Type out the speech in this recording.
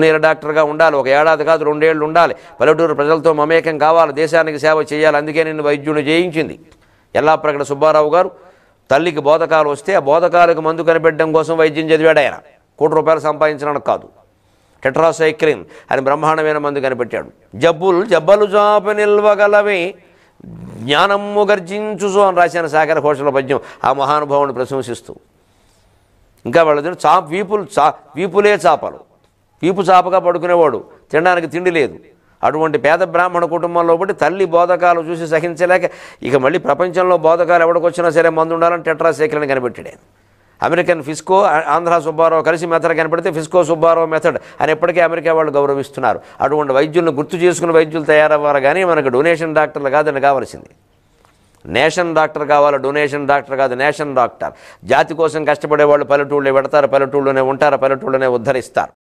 చదువుకునేల డాక్టర్గా ఉండాలి ఒక ఏడాది కాదు రెండేళ్లు ఉండాలి పల్లెటూరు ప్రజలతో మమేకం కావాలి దేశానికి సేవ చేయాలి అందుకే నేను వైద్యుని జయించింది ఎల్లాప్రగడ సుబ్బారావు గారు తల్లికి బోధకాలు వస్తే ఆ బోధకాలకు మందు కనిపెట్టడం కోసం వైద్యం చదివాడు ఆయన కోటి రూపాయలు సంపాదించడానికి కాదు టెట్రాసైక్లిన్ అని బ్రహ్మాండమైన మందు కనిపెట్టాడు జబ్బులు జబ్బలు జాప నిల్వగలవి జ్ఞానము గర్జించుసో అని రాశాను సాగర ఘోషల పద్యం ఆ మహానుభావుని ప్రశంసిస్తూ ఇంకా వాళ్ళు చాప్ వీపులు చా వీపులే చాపలు పీపు చాపగా పడుకునేవాడు తినడానికి తిండి లేదు అటువంటి పేద బ్రాహ్మణ కుటుంబంలో బట్టి తల్లి బోధకాలు చూసి సహించలేక ఇక మళ్ళీ ప్రపంచంలో బోధకాలు ఎవడికొచ్చినా సరే మందు ఉండాలని సేకరణ కనిపెట్టాడు అమెరికన్ ఫిస్కో ఆంధ్ర సుబ్బారావు కలిసి మెథడ్ కనపడితే ఫిస్కో సుబ్బారావు మెథడ్ అని ఎప్పటికీ అమెరికా వాళ్ళు గౌరవిస్తున్నారు అటువంటి వైద్యులను గుర్తు చేసుకుని వైద్యులు తయారవ్వాలి కానీ మనకు డొనేషన్ డాక్టర్లు కాదని కావాల్సింది నేషన్ డాక్టర్ కావాలి డొనేషన్ డాక్టర్ కాదు నేషన్ డాక్టర్ జాతి కోసం కష్టపడే వాళ్ళు పల్లెటూళ్ళు పెడతారు పల్లెటూళ్ళునే ఉంటారు పల్లెటూళ్ళునే ఉద్ధరిస్తారు